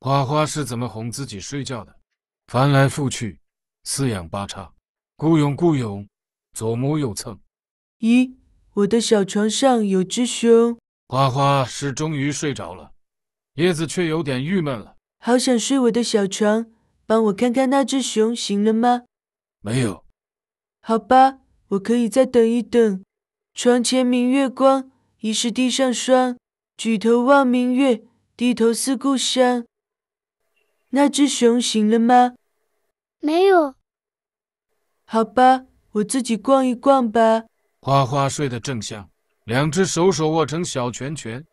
花花是怎么哄自己睡觉的？翻来覆去，四仰八叉，顾勇顾勇，左摸右蹭。咦，我的小床上有只熊。花花是终于睡着了，叶子却有点郁闷了。好想睡我的小床，帮我看看那只熊醒了吗？没有。好吧，我可以再等一等。床前明月光，疑是地上霜。举头望明月，低头思故乡。那只熊醒了吗？没有。好吧，我自己逛一逛吧。花花睡得正香，两只手手握成小拳拳，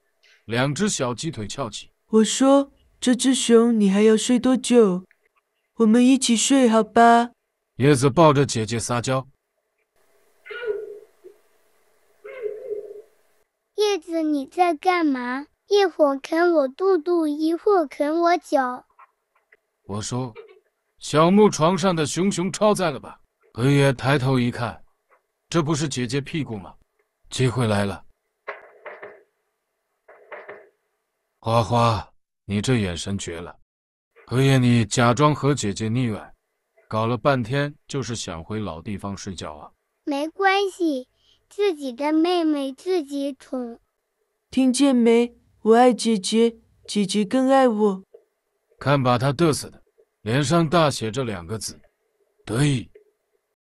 两只小鸡腿翘起。我说：“这只熊，你还要睡多久？”我们一起睡好吧。叶子抱着姐姐撒娇。叶子，你在干嘛？一会儿啃我肚肚，一会儿啃我脚。我说：“小木床上的熊熊超载了吧？”何爷抬头一看，这不是姐姐屁股吗？机会来了，花花，你这眼神绝了。何叶，你假装和姐姐腻歪，搞了半天就是想回老地方睡觉啊？没关系，自己的妹妹自己宠，听见没？我爱姐姐，姐姐更爱我。看，把他得瑟的，脸上大写着两个字：得意。